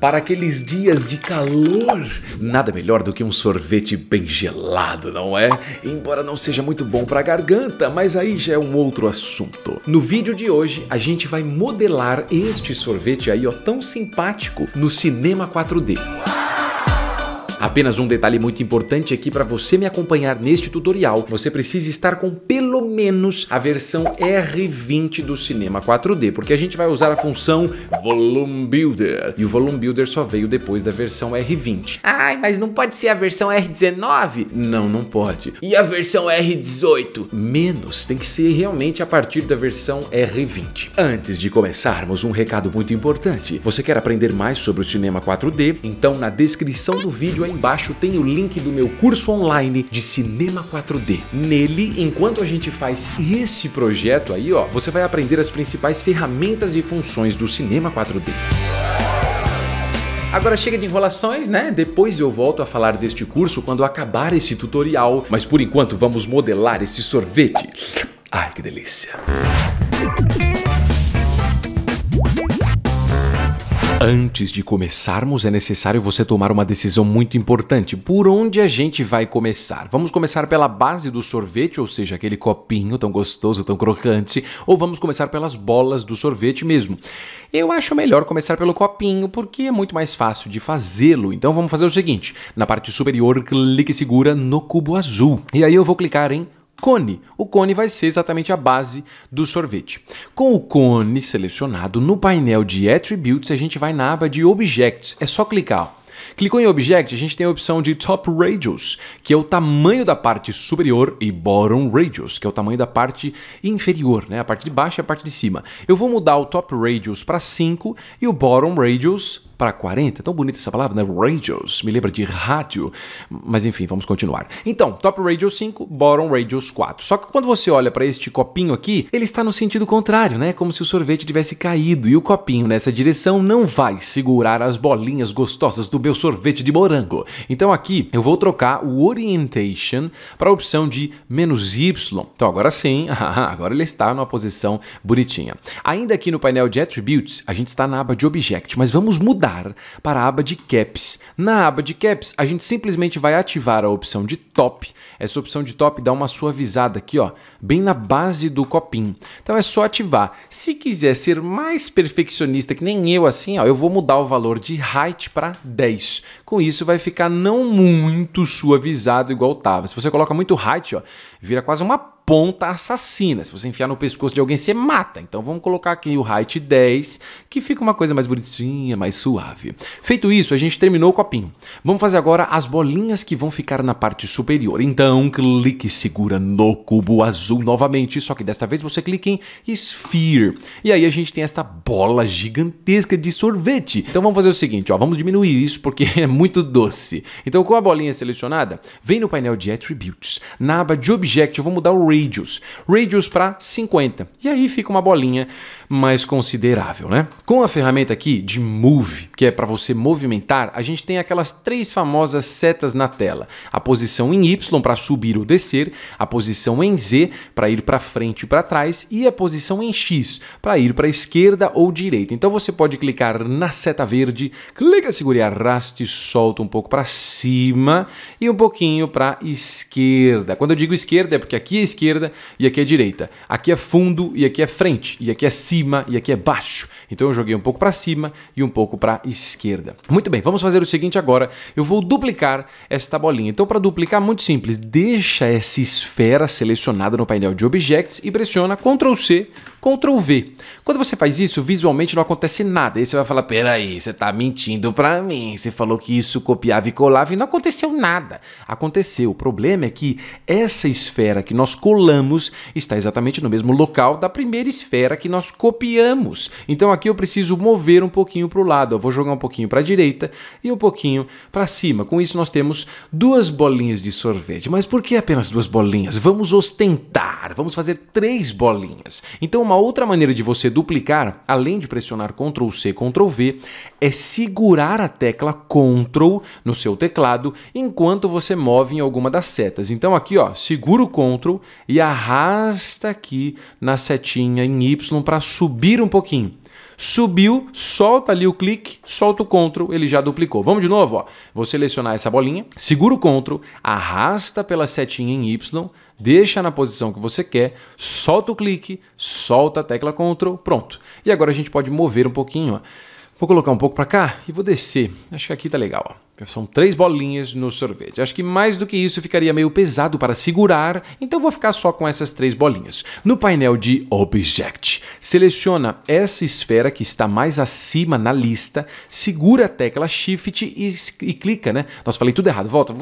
para aqueles dias de calor. Nada melhor do que um sorvete bem gelado, não é? Embora não seja muito bom para a garganta, mas aí já é um outro assunto. No vídeo de hoje, a gente vai modelar este sorvete aí, ó, tão simpático no cinema 4D. Apenas um detalhe muito importante é que para você me acompanhar neste tutorial, você precisa estar com pelo menos a versão R20 do cinema 4D, porque a gente vai usar a função Volume Builder, e o Volume Builder só veio depois da versão R20. Ai, mas não pode ser a versão R19? Não, não pode. E a versão R18? Menos, tem que ser realmente a partir da versão R20. Antes de começarmos, um recado muito importante. Você quer aprender mais sobre o cinema 4D? Então na descrição do vídeo aí embaixo tem o link do meu curso online de cinema 4D. Nele, enquanto a gente faz esse projeto aí, ó, você vai aprender as principais ferramentas e funções do cinema 4D. Agora chega de enrolações, né? Depois eu volto a falar deste curso quando acabar esse tutorial, mas por enquanto vamos modelar esse sorvete. Ai, que delícia! Antes de começarmos, é necessário você tomar uma decisão muito importante. Por onde a gente vai começar? Vamos começar pela base do sorvete, ou seja, aquele copinho tão gostoso, tão crocante, ou vamos começar pelas bolas do sorvete mesmo? Eu acho melhor começar pelo copinho, porque é muito mais fácil de fazê-lo. Então vamos fazer o seguinte: na parte superior, clique e segura no cubo azul. E aí eu vou clicar em cone. O cone vai ser exatamente a base do sorvete. Com o cone selecionado, no painel de Attributes, a gente vai na aba de Objects. É só clicar. Ó Clicou em Object, a gente tem a opção de Top Radius, que é o tamanho da parte superior, e Bottom Radius, que é o tamanho da parte inferior, né? a parte de baixo e a parte de cima. Eu vou mudar o Top Radius para 5 e o Bottom Radius para 40. Tão bonita essa palavra, né? Radius, me lembra de rádio. Mas enfim, vamos continuar. Então, Top Radius 5, Bottom Radius 4. Só que quando você olha para este copinho aqui, ele está no sentido contrário, né? Como se o sorvete tivesse caído e o copinho nessa direção não vai segurar as bolinhas gostosas do meu sorvete de morango. Então aqui eu vou trocar o orientation para a opção de menos Y. Então agora sim, agora ele está numa posição bonitinha. Ainda aqui no painel de Attributes, a gente está na aba de Object, mas vamos mudar para a aba de Caps. Na aba de Caps, a gente simplesmente vai ativar a opção de Top. Essa opção de Top dá uma suavizada aqui, ó, bem na base do copinho. Então é só ativar. Se quiser ser mais perfeccionista que nem eu assim, ó, eu vou mudar o valor de Height para 10. 10. Com isso vai ficar não muito suavizado igual tava. Se você coloca muito height, ó, vira quase uma ponta assassina. Se você enfiar no pescoço de alguém, você mata. Então vamos colocar aqui o height 10, que fica uma coisa mais bonitinha, mais suave. Feito isso, a gente terminou o copinho. Vamos fazer agora as bolinhas que vão ficar na parte superior. Então, clique e segura no cubo azul novamente, só que desta vez você clica em Sphere. E aí a gente tem esta bola gigantesca de sorvete. Então vamos fazer o seguinte, ó, vamos diminuir isso porque é muito doce. Então com a bolinha selecionada, vem no painel de Attributes. Na aba de Object, eu vou mudar o radius. Radius para 50. E aí fica uma bolinha mais considerável, né? Com a ferramenta aqui de Move, que é para você movimentar, a gente tem aquelas três famosas setas na tela. A posição em Y para subir ou descer, a posição em Z para ir para frente e para trás e a posição em X para ir para esquerda ou direita. Então você pode clicar na seta verde, clica, segura e arraste, solta um pouco para cima e um pouquinho para esquerda. Quando eu digo esquerda é porque aqui é esquerda esquerda e aqui é direita. Aqui é fundo e aqui é frente, e aqui é cima e aqui é baixo. Então eu joguei um pouco para cima e um pouco para esquerda. Muito bem, vamos fazer o seguinte agora. Eu vou duplicar esta bolinha. Então para duplicar, muito simples. Deixa essa esfera selecionada no painel de Objects e pressiona Ctrl C, Ctrl V. Quando você faz isso, visualmente não acontece nada. Aí você vai falar, peraí, você está mentindo para mim. Você falou que isso copiava e colava e não aconteceu nada. Aconteceu. O problema é que essa esfera que nós colocamos colamos está exatamente no mesmo local da primeira esfera que nós copiamos. Então aqui eu preciso mover um pouquinho para o lado, eu vou jogar um pouquinho para a direita e um pouquinho para cima. Com isso nós temos duas bolinhas de sorvete. Mas por que apenas duas bolinhas? Vamos ostentar, vamos fazer três bolinhas. Então uma outra maneira de você duplicar, além de pressionar Ctrl C, Ctrl V, é segurar a tecla Ctrl no seu teclado enquanto você move em alguma das setas. Então aqui, ó, seguro Ctrl, e arrasta aqui na setinha em Y para subir um pouquinho. Subiu, solta ali o clique, solta o CTRL, ele já duplicou. Vamos de novo, ó. Vou selecionar essa bolinha, segura o CTRL, arrasta pela setinha em Y, deixa na posição que você quer, solta o clique, solta a tecla CTRL, pronto. E agora a gente pode mover um pouquinho, ó. Vou colocar um pouco para cá e vou descer. Acho que aqui tá legal, ó. São três bolinhas no sorvete. Acho que mais do que isso ficaria meio pesado para segurar, então vou ficar só com essas três bolinhas. No painel de Object, seleciona essa esfera que está mais acima na lista, segura a tecla Shift e, e clica, né? Nossa, falei tudo errado, volta.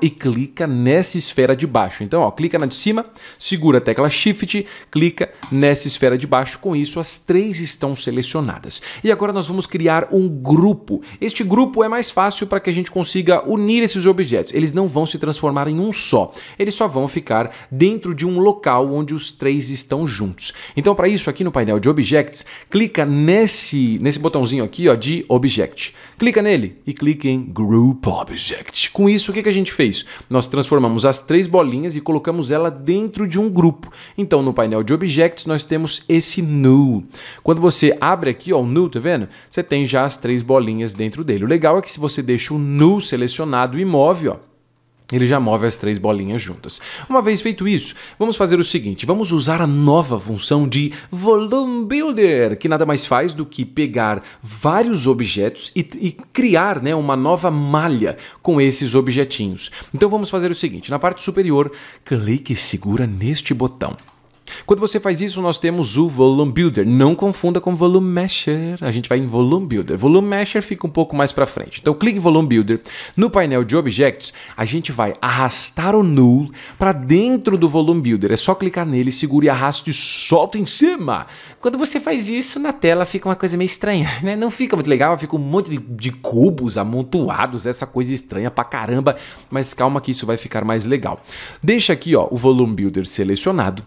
E clica nessa esfera de baixo. Então, ó, clica na de cima, segura a tecla Shift, clica nessa esfera de baixo. Com isso, as três estão selecionadas. E agora nós vamos criar um grupo. Este grupo é mais fácil para que que a gente consiga unir esses objetos. Eles não vão se transformar em um só, eles só vão ficar dentro de um local onde os três estão juntos. Então, para isso, aqui no painel de Objects, clica nesse, nesse botãozinho aqui ó, de Object. Clica nele e clica em Group Object. Com isso, o que, que a gente fez? Nós transformamos as três bolinhas e colocamos ela dentro de um grupo. Então, no painel de Objects, nós temos esse New. Quando você abre aqui ó, o New, tá vendo? Você tem já as três bolinhas dentro dele. O legal é que se você deixa o no selecionado imóvel, ó, ele já move as três bolinhas juntas. Uma vez feito isso, vamos fazer o seguinte: vamos usar a nova função de Volume Builder, que nada mais faz do que pegar vários objetos e, e, criar né, uma nova malha com esses objetinhos. Então vamos fazer o seguinte: na parte superior, clique e segura neste botão. Quando você faz isso, nós temos o Volume Builder. Não confunda com Volume Mesher. A gente vai em Volume Builder. Volume Mesher fica um pouco mais para frente. Então clique em Volume Builder. No painel de Objects, a gente vai arrastar o Null para dentro do Volume Builder. É só clicar nele, segura e arrasta e solta em cima. Quando você faz isso, na tela fica uma coisa meio estranha, né? Não fica muito legal, fica um monte de, de cubos amontoados, essa coisa estranha pra caramba. Mas calma que isso vai ficar mais legal. Deixa aqui ó, o Volume Builder selecionado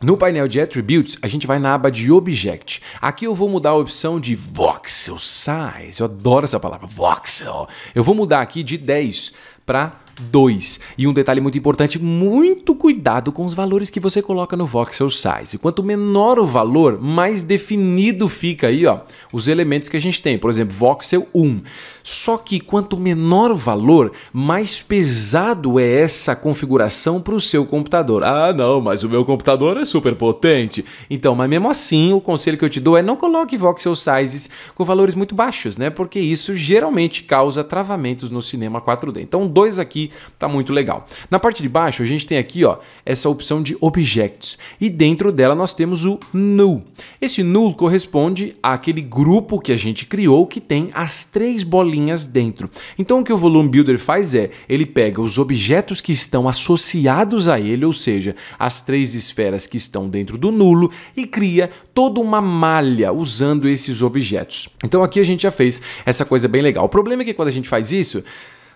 no painel de Attributes, a gente vai na aba de Object. Aqui eu vou mudar a opção de Voxel Size. Eu adoro essa palavra, Voxel. Eu vou mudar aqui de 10 para 2. E um detalhe muito importante, muito cuidado com os valores que você coloca no voxel size. Quanto menor o valor, mais definido fica aí, ó, os elementos que a gente tem. Por exemplo, voxel 1. Só que quanto menor o valor, mais pesado é essa configuração para o seu computador. Ah, não, mas o meu computador é super potente. Então, mas mesmo assim, o conselho que eu te dou é não coloque voxel sizes com valores muito baixos, né? Porque isso geralmente causa travamentos no cinema 4D. Então, dois aqui tá muito legal. Na parte de baixo, a gente tem aqui, ó, essa opção de objects e dentro dela nós temos o null. Esse null corresponde àquele grupo que a gente criou que tem as três bolinhas linhas dentro. Então o que o Volume Builder faz é, ele pega os objetos que estão associados a ele, ou seja, as três esferas que estão dentro do nulo, e cria toda uma malha usando esses objetos. Então aqui a gente já fez essa coisa bem legal. O problema é que quando a gente faz isso,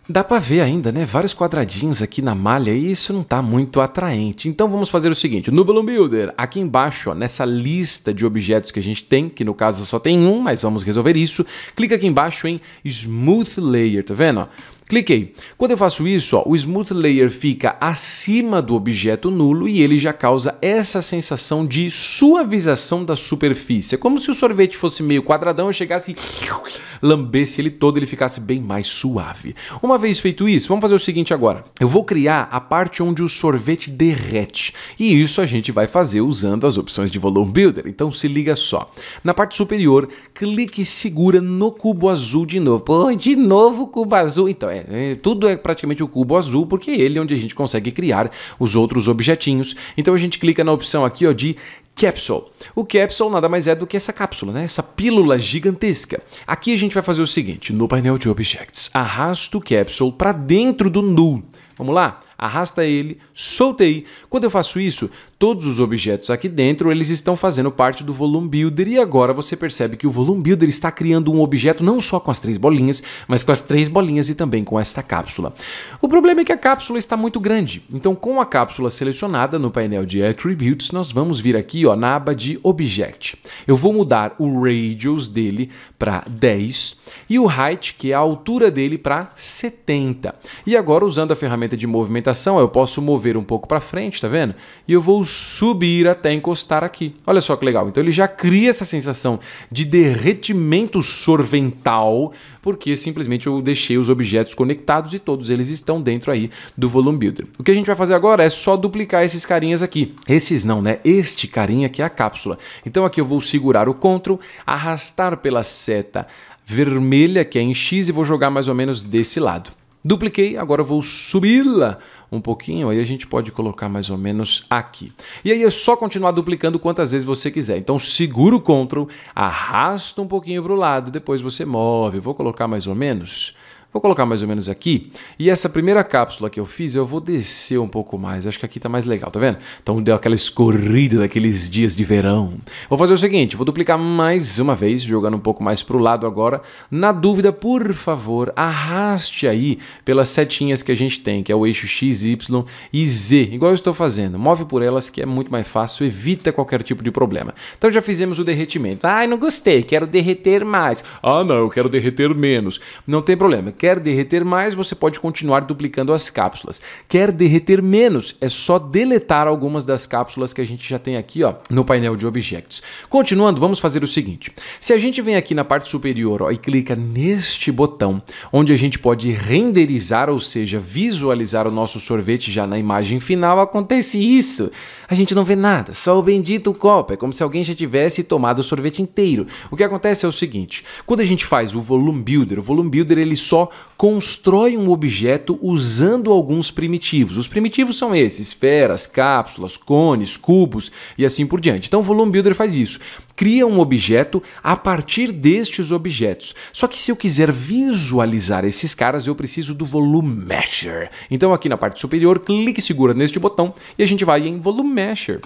Dá para ver ainda, né? Vários quadradinhos aqui na malha e isso não tá muito atraente. Então vamos fazer o seguinte, no Balloon Builder, aqui embaixo, ó, nessa lista de objetos que a gente tem, que no caso só tem um, mas vamos resolver isso, clica aqui embaixo em Smooth Layer, tá vendo? Ó? Cliquei. Quando eu faço isso, ó, o Smooth Layer fica acima do objeto nulo e ele já causa essa sensação de suavização da superfície. É como se o sorvete fosse meio quadradão e chegasse e lambesse ele todo, ele ficasse bem mais suave. Uma vez feito isso, vamos fazer o seguinte agora. Eu vou criar a parte onde o sorvete derrete. E isso a gente vai fazer usando as opções de Volume Builder. Então se liga só. Na parte superior, clique e segura no cubo azul de novo. Pô, de novo cubo azul. Então é é, é, tudo é praticamente o cubo azul, porque é ele é onde a gente consegue criar os outros objetinhos. Então a gente clica na opção aqui ó, de Capsule. O capsule nada mais é do que essa cápsula, né? essa pílula gigantesca. Aqui a gente vai fazer o seguinte, no painel de Objects, arrasta o capsule para dentro do null. Vamos lá? Arrasta ele, soltei. Quando eu faço isso, todos os objetos aqui dentro, eles estão fazendo parte do Volume Builder e agora você percebe que o Volume Builder está criando um objeto não só com as três bolinhas, mas com as três bolinhas e também com esta cápsula. O problema é que a cápsula está muito grande, então com a cápsula selecionada no painel de Attributes, nós vamos vir aqui ó, na aba de Object. Eu vou mudar o Radius dele para 10 e o Height, que é a altura dele, para 70. E agora usando a ferramenta ferramenta de movimentação, eu posso mover um pouco para frente, tá vendo? E eu vou subir até encostar aqui. Olha só que legal. Então ele já cria essa sensação de derretimento sorvental, porque simplesmente eu deixei os objetos conectados e todos eles estão dentro aí do Volume Builder. O que a gente vai fazer agora é só duplicar esses carinhas aqui. Esses não, né? Este carinha que é a cápsula. Então aqui eu vou segurar o Ctrl, arrastar pela seta vermelha, que é em X, e vou jogar mais ou menos desse lado. Dupliquei, agora vou subi-la um pouquinho, aí a gente pode colocar mais ou menos aqui. E aí é só continuar duplicando quantas vezes você quiser. Então segura o Ctrl, arrasta um pouquinho para o lado, depois você move. Vou colocar mais ou menos Vou colocar mais ou menos aqui. E essa primeira cápsula que eu fiz, eu vou descer um pouco mais. Acho que aqui está mais legal, tá vendo? Então deu aquela escorrida daqueles dias de verão. Vou fazer o seguinte, vou duplicar mais uma vez, jogando um pouco mais para o lado agora. Na dúvida, por favor, arraste aí pelas setinhas que a gente tem, que é o eixo X, Y e Z, igual eu estou fazendo. Move por elas que é muito mais fácil, evita qualquer tipo de problema. Então já fizemos o derretimento. Ai, ah, não gostei, quero derreter mais. Ah, não, eu quero derreter menos. Não tem problema Quer derreter mais, você pode continuar duplicando as cápsulas. Quer derreter menos, é só deletar algumas das cápsulas que a gente já tem aqui ó, no painel de objetos. Continuando, vamos fazer o seguinte. Se a gente vem aqui na parte superior ó, e clica neste botão, onde a gente pode renderizar, ou seja, visualizar o nosso sorvete já na imagem final, acontece isso. A gente não vê nada, só o bendito copo. É como se alguém já tivesse tomado o sorvete inteiro. O que acontece é o seguinte, quando a gente faz o Volume Builder, o Volume Builder ele só constrói um objeto usando alguns primitivos. Os primitivos são esses: esferas, cápsulas, cones, cubos e assim por diante. Então o Volume Builder faz isso. Cria um objeto a partir destes objetos. Só que se eu quiser visualizar esses caras, eu preciso do Volume Mesher. Então aqui na parte superior, clique e segura neste botão e a gente vai em Volume Mesher.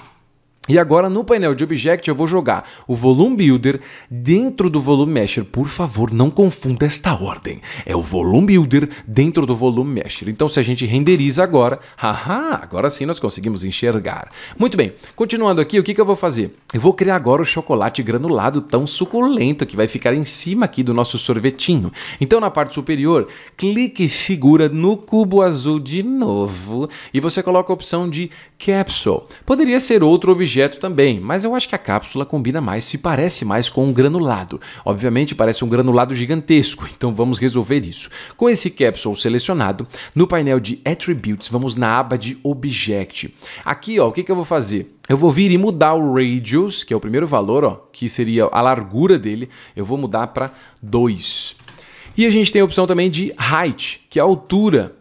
E agora no painel de Object eu vou jogar o Volume Builder dentro do Volume Mesher. Por favor, não confunda esta ordem. É o Volume Builder dentro do Volume Mesher. Então se a gente renderiza agora, haha, agora sim nós conseguimos enxergar. Muito bem, continuando aqui, o que, que eu vou fazer? Eu vou criar agora o chocolate granulado tão suculento que vai ficar em cima aqui do nosso sorvetinho. Então na parte superior, clique e segura no cubo azul de novo e você coloca a opção de Capsule. Poderia ser outro objeto objeto também, mas eu acho que a cápsula combina mais, se parece mais com um granulado. Obviamente parece um granulado gigantesco, então vamos resolver isso. Com esse capsule selecionado, no painel de Attributes, vamos na aba de Object. Aqui, ó, o que, que eu vou fazer? Eu vou vir e mudar o radius, que é o primeiro valor, ó, que seria a largura dele, eu vou mudar para 2. E a gente tem a opção também de height, que é a altura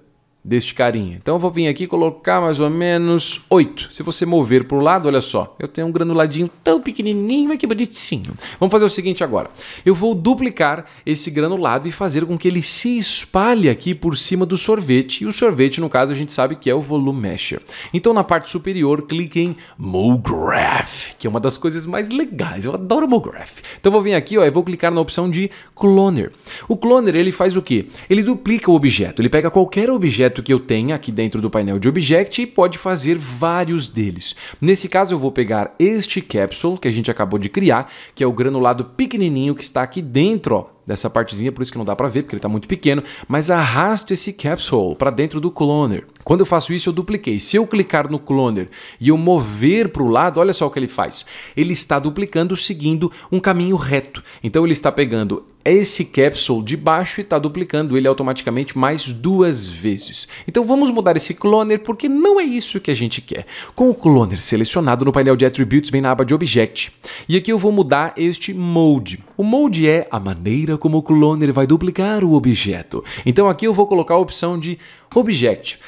deste carinha. Então eu vou vir aqui colocar mais ou menos 8. Se você mover para o lado, olha só, eu tenho um granuladinho tão pequenininho, mas que bonitinho. Vamos fazer o seguinte agora. Eu vou duplicar esse granulado e fazer com que ele se espalhe aqui por cima do sorvete. E o sorvete, no caso, a gente sabe que é o volume mesher. Então na parte superior, clique em MoGraph, que é uma das coisas mais legais. Eu adoro MoGraph. Então vou vir aqui, ó, e vou clicar na opção de Cloner. O Cloner, ele faz o quê? Ele duplica o objeto. Ele pega qualquer objeto objeto que eu tenha aqui dentro do painel de Object e pode fazer vários deles. Nesse caso eu vou pegar este capsule que a gente acabou de criar, que é o granulado pequenininho que está aqui dentro ó, dessa partezinha, por isso que não dá para ver, porque ele está muito pequeno, mas arrasto esse capsule para dentro do cloner. Quando eu faço isso, eu dupliquei. Se eu clicar no cloner e eu mover para o lado, olha só o que ele faz. Ele está duplicando seguindo um caminho reto. Então ele está pegando esse capsule de baixo e está duplicando ele automaticamente mais duas vezes. Então vamos mudar esse cloner porque não é isso que a gente quer. Com o cloner selecionado no painel de attributes, vem na aba de object. E aqui eu vou mudar este mode. O mode é a maneira como o cloner vai duplicar o objeto. Então aqui eu vou colocar a opção de Object.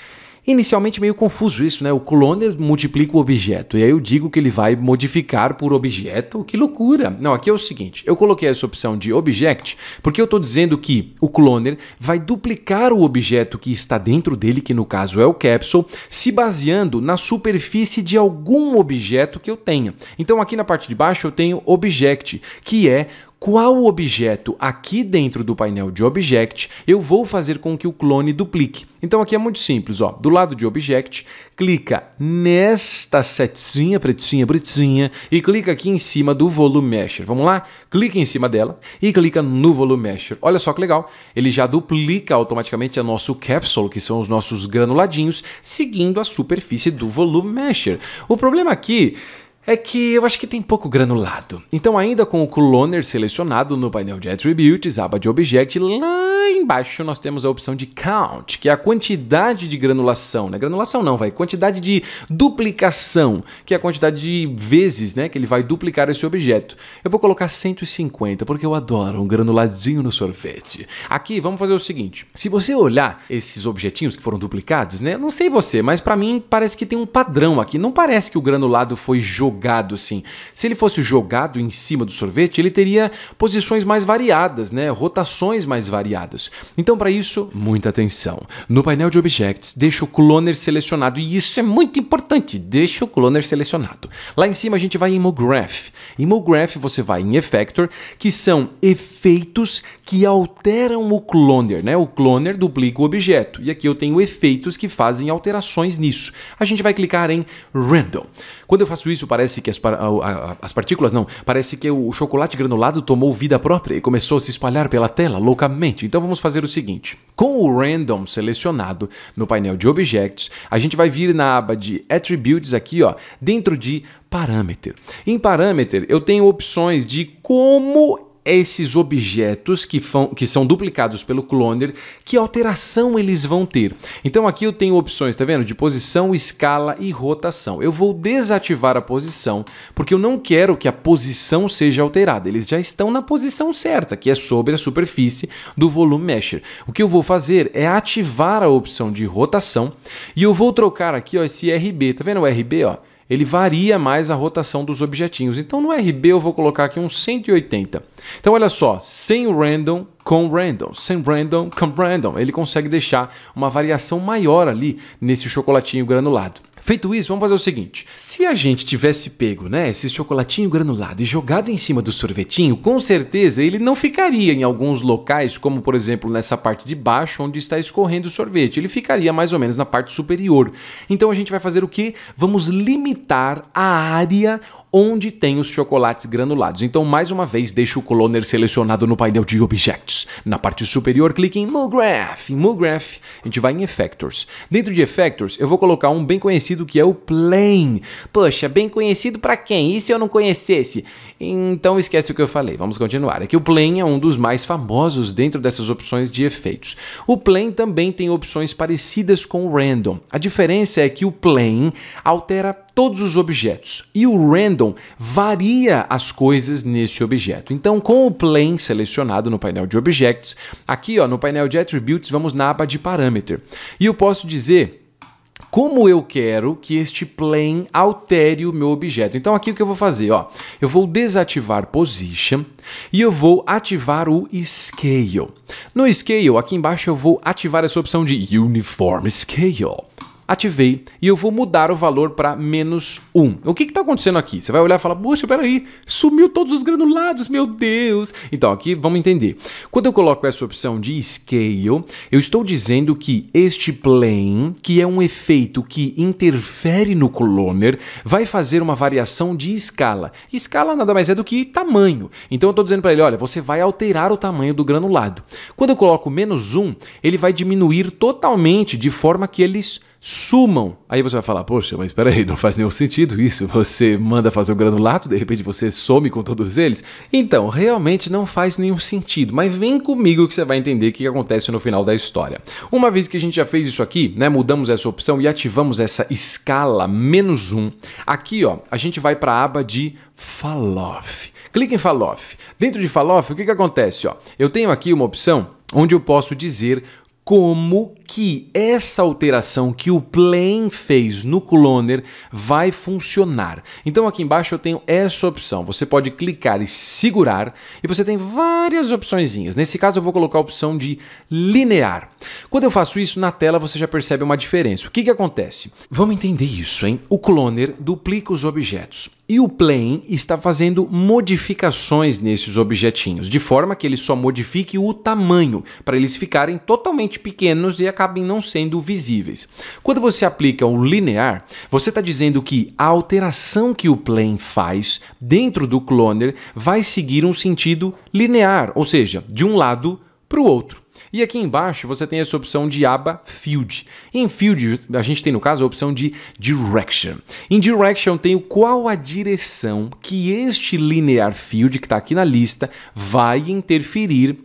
Inicialmente meio confuso isso, né? O cloner multiplica o objeto, e aí eu digo que ele vai modificar por objeto. Que loucura! Não, aqui é o seguinte, eu coloquei essa opção de object porque eu estou dizendo que o cloner vai duplicar o objeto que está dentro dele, que no caso é o capsule, se baseando na superfície de algum objeto que eu tenha. Então aqui na parte de baixo eu tenho object, que é qual objeto aqui dentro do painel de Object eu vou fazer com que o clone duplique. Então aqui é muito simples, ó. do lado de Object, clica nesta setinha pretinha, pretinha e clica aqui em cima do Volume Mesher. Vamos lá? Clica em cima dela e clica no Volume Mesher. Olha só que legal, ele já duplica automaticamente o nosso capsule, que são os nossos granuladinhos, seguindo a superfície do Volume Mesher. O problema aqui é que eu acho que tem pouco granulado. Então, ainda com o cloner selecionado no painel de Attributes, aba de Object, lá embaixo nós temos a opção de Count, que é a quantidade de granulação, né? Granulação não, vai, quantidade de duplicação, que é a quantidade de vezes, né, que ele vai duplicar esse objeto. Eu vou colocar 150, porque eu adoro um granuladinho no sorvete. Aqui, vamos fazer o seguinte, se você olhar esses objetinhos que foram duplicados, né, não sei você, mas para mim parece que tem um padrão aqui, não parece que o granulado foi jogado jogado assim. Se ele fosse jogado em cima do sorvete, ele teria posições mais variadas, né? rotações mais variadas. Então, para isso, muita atenção. No painel de Objects, deixa o cloner selecionado, e isso é muito importante, deixa o cloner selecionado. Lá em cima, a gente vai em Em MoGraph, você vai em Effector, que são efeitos que alteram o cloner, né? O cloner duplica o objeto. E aqui eu tenho efeitos que fazem alterações nisso. A gente vai clicar em Random. Quando eu faço isso, parece parece que as, as partículas não, parece que o chocolate granulado tomou vida própria e começou a se espalhar pela tela loucamente. Então vamos fazer o seguinte: com o random selecionado no painel de objects, a gente vai vir na aba de attributes aqui, ó, dentro de parâmetro. Em parâmetro, eu tenho opções de como esses objetos que, que são duplicados pelo cloner, que alteração eles vão ter. Então aqui eu tenho opções, tá vendo? De posição, escala e rotação. Eu vou desativar a posição, porque eu não quero que a posição seja alterada. Eles já estão na posição certa, que é sobre a superfície do volume mesher. O que eu vou fazer é ativar a opção de rotação e eu vou trocar aqui ó, esse RB, tá vendo o RB? Ó? ele varia mais a rotação dos objetinhos. Então no RB eu vou colocar aqui um 180. Então olha só, sem o random com random, sem random com random, ele consegue deixar uma variação maior ali nesse chocolatinho granulado. Feito isso, vamos fazer o seguinte: se a gente tivesse pego, né, esse chocolatinho granulado e jogado em cima do sorvetinho, com certeza ele não ficaria em alguns locais, como por exemplo nessa parte de baixo onde está escorrendo o sorvete. Ele ficaria mais ou menos na parte superior. Então a gente vai fazer o que? Vamos limitar a área onde tem os chocolates granulados. Então, mais uma vez, deixe o cloner selecionado no painel de Objects. Na parte superior, clique em Mugraph. Em Mugraph, a gente vai em Effectors. Dentro de Effectors, eu vou colocar um bem conhecido que é o Plane. Poxa, bem conhecido para quem? E se eu não conhecesse? Então esquece o que eu falei, vamos continuar. É que o Plane é um dos mais famosos dentro dessas opções de efeitos. O Plane também tem opções parecidas com o Random. A diferença é que o Plane altera todos os objetos e o Random varia as coisas nesse objeto. Então, com o Plane selecionado no painel de Objects, aqui ó, no painel de Attributes vamos na aba de Parameter. E eu posso dizer como eu quero que este plane altere o meu objeto. Então aqui o que eu vou fazer, ó, eu vou desativar position e eu vou ativar o scale. No scale, aqui embaixo eu vou ativar essa opção de uniform scale ativei e eu vou mudar o valor para menos 1. O que está acontecendo aqui? Você vai olhar e falar, poxa, peraí, sumiu todos os granulados, meu Deus. Então, aqui vamos entender. Quando eu coloco essa opção de Scale, eu estou dizendo que este plane, que é um efeito que interfere no cloner, vai fazer uma variação de escala. Escala nada mais é do que tamanho. Então, eu estou dizendo para ele, olha, você vai alterar o tamanho do granulado. Quando eu coloco menos 1, ele vai diminuir totalmente de forma que eles sumam. Aí você vai falar, poxa, mas espera aí, não faz nenhum sentido isso. Você manda fazer o granulato, de repente você some com todos eles. Então, realmente não faz nenhum sentido, mas vem comigo que você vai entender o que acontece no final da história. Uma vez que a gente já fez isso aqui, né, mudamos essa opção e ativamos essa escala menos um. Aqui, ó, a gente vai para a aba de Falloff. Clique em Falloff. Dentro de Falloff, o que, que acontece? Ó? Eu tenho aqui uma opção onde eu posso dizer como que essa alteração que o Plane fez no cloner vai funcionar. Então aqui embaixo eu tenho essa opção. Você pode clicar e segurar e você tem várias opçõezinhas. Nesse caso eu vou colocar a opção de linear. Quando eu faço isso na tela você já percebe uma diferença. O que, que acontece? Vamos entender isso, hein? O cloner duplica os objetos e o Plane está fazendo modificações nesses objetinhos, de forma que ele só modifique o tamanho para eles ficarem totalmente pequenos e acabem não sendo visíveis. Quando você aplica o linear, você está dizendo que a alteração que o plane faz dentro do cloner vai seguir um sentido linear, ou seja, de um lado para o outro. E aqui embaixo você tem essa opção de aba Field. Em Field, a gente tem no caso a opção de Direction. Em Direction tem qual a direção que este linear field que está aqui na lista vai interferir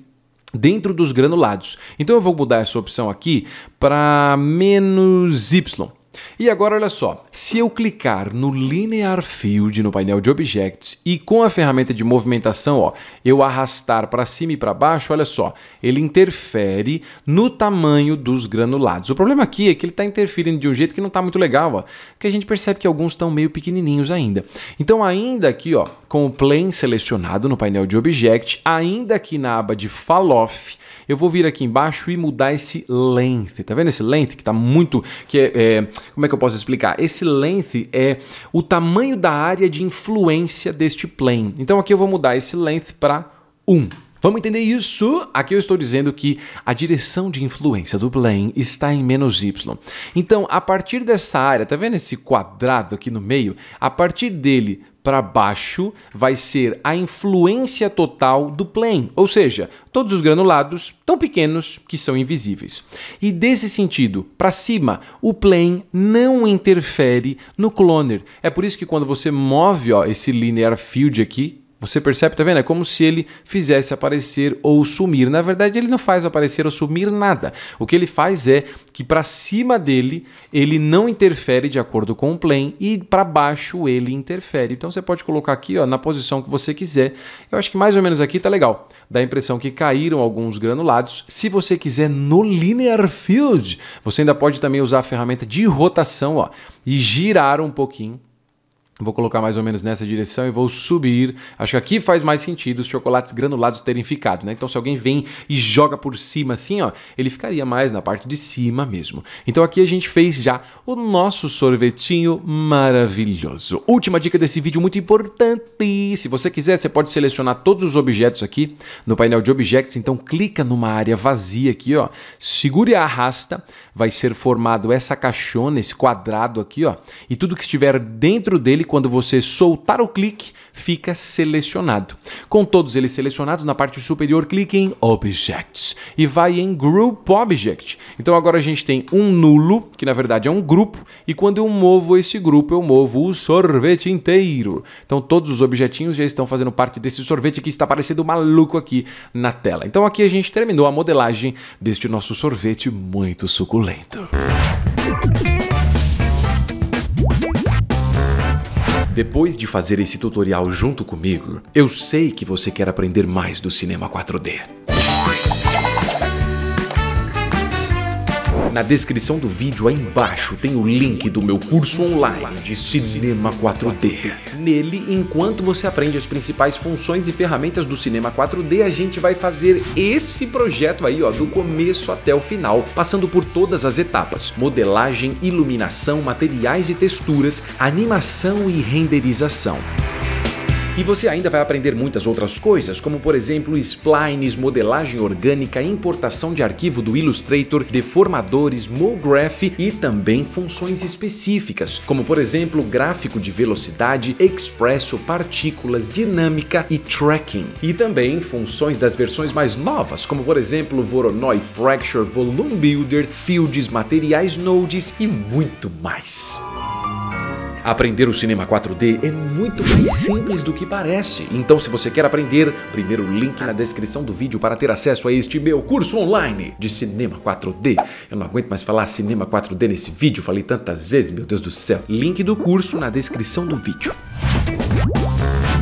dentro dos granulados. Então eu vou mudar essa opção aqui para menos y. E agora olha só, se eu clicar no Linear Field no painel de Objects e com a ferramenta de movimentação, ó, eu arrastar para cima e para baixo, olha só, ele interfere no tamanho dos granulados. O problema aqui é que ele está interferindo de um jeito que não está muito legal, ó, que a gente percebe que alguns estão meio pequenininhos ainda. Então ainda aqui, ó, com o Plane selecionado no painel de Object, ainda aqui na aba de Fall Off, eu vou vir aqui embaixo e mudar esse length. Tá vendo esse length que tá muito. que é, é, Como é que eu posso explicar? Esse length é o tamanho da área de influência deste plane. Então aqui eu vou mudar esse length para 1. Vamos entender isso? Aqui eu estou dizendo que a direção de influência do plane está em menos y. Então, a partir dessa área, tá vendo esse quadrado aqui no meio? A partir dele para baixo vai ser a influência total do plane, ou seja, todos os granulados tão pequenos que são invisíveis. E desse sentido, para cima, o plane não interfere no cloner. É por isso que quando você move ó, esse linear field aqui, você percebe, tá vendo? É como se ele fizesse aparecer ou sumir. Na verdade, ele não faz aparecer ou sumir nada. O que ele faz é que para cima dele ele não interfere de acordo com o plane e para baixo ele interfere. Então você pode colocar aqui, ó, na posição que você quiser. Eu acho que mais ou menos aqui tá legal. Dá a impressão que caíram alguns granulados. Se você quiser no linear field, você ainda pode também usar a ferramenta de rotação, ó, e girar um pouquinho Vou colocar mais ou menos nessa direção e vou subir. Acho que aqui faz mais sentido os chocolates granulados terem ficado, né? Então, se alguém vem e joga por cima assim, ó, ele ficaria mais na parte de cima mesmo. Então, aqui a gente fez já o nosso sorvetinho maravilhoso. Última dica desse vídeo muito importante. Se você quiser, você pode selecionar todos os objetos aqui no painel de objetos Então, clica numa área vazia aqui, ó. Segure a arrasta. Vai ser formado essa caixona, esse quadrado aqui, ó. E tudo que estiver dentro dele quando você soltar o clique, fica selecionado. Com todos eles selecionados, na parte superior, clique em Objects e vai em Group Object. Então agora a gente tem um nulo, que na verdade é um grupo, e quando eu movo esse grupo, eu movo o sorvete inteiro. Então todos os objetinhos já estão fazendo parte desse sorvete que está parecendo maluco aqui na tela. Então aqui a gente terminou a modelagem deste nosso sorvete muito suculento. Depois de fazer esse tutorial junto comigo, eu sei que você quer aprender mais do cinema 4D. Na descrição do vídeo aí embaixo tem o link do meu curso online de cinema 4D. Nele, enquanto você aprende as principais funções e ferramentas do cinema 4D, a gente vai fazer esse projeto aí, ó, do começo até o final, passando por todas as etapas: modelagem, iluminação, materiais e texturas, animação e renderização. E você ainda vai aprender muitas outras coisas, como por exemplo splines, modelagem orgânica, importação de arquivo do Illustrator, deformadores, MoGraph e também funções específicas, como por exemplo gráfico de velocidade, expresso, partículas, dinâmica e tracking. E também funções das versões mais novas, como por exemplo Voronoi Fracture, Volume Builder, Fields, materiais Nodes e muito mais. Aprender o cinema 4D é muito mais simples do que parece. Então, se você quer aprender, primeiro link na descrição do vídeo para ter acesso a este meu curso online de cinema 4D. Eu não aguento mais falar cinema 4D nesse vídeo, falei tantas vezes, meu Deus do céu. Link do curso na descrição do vídeo.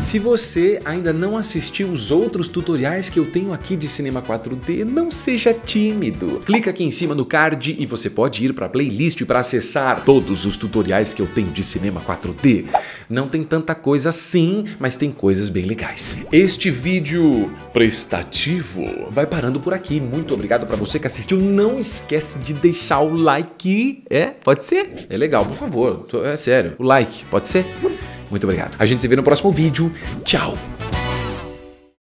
Se você ainda não assistiu os outros tutoriais que eu tenho aqui de cinema 4D, não seja tímido. Clica aqui em cima no card e você pode ir para a playlist para acessar todos os tutoriais que eu tenho de cinema 4D. Não tem tanta coisa assim, mas tem coisas bem legais. Este vídeo prestativo vai parando por aqui. Muito obrigado para você que assistiu. Não esquece de deixar o like. É? Pode ser? É legal, por favor. É sério. O like, pode ser? Muito obrigado. A gente se vê no próximo vídeo. Tchau!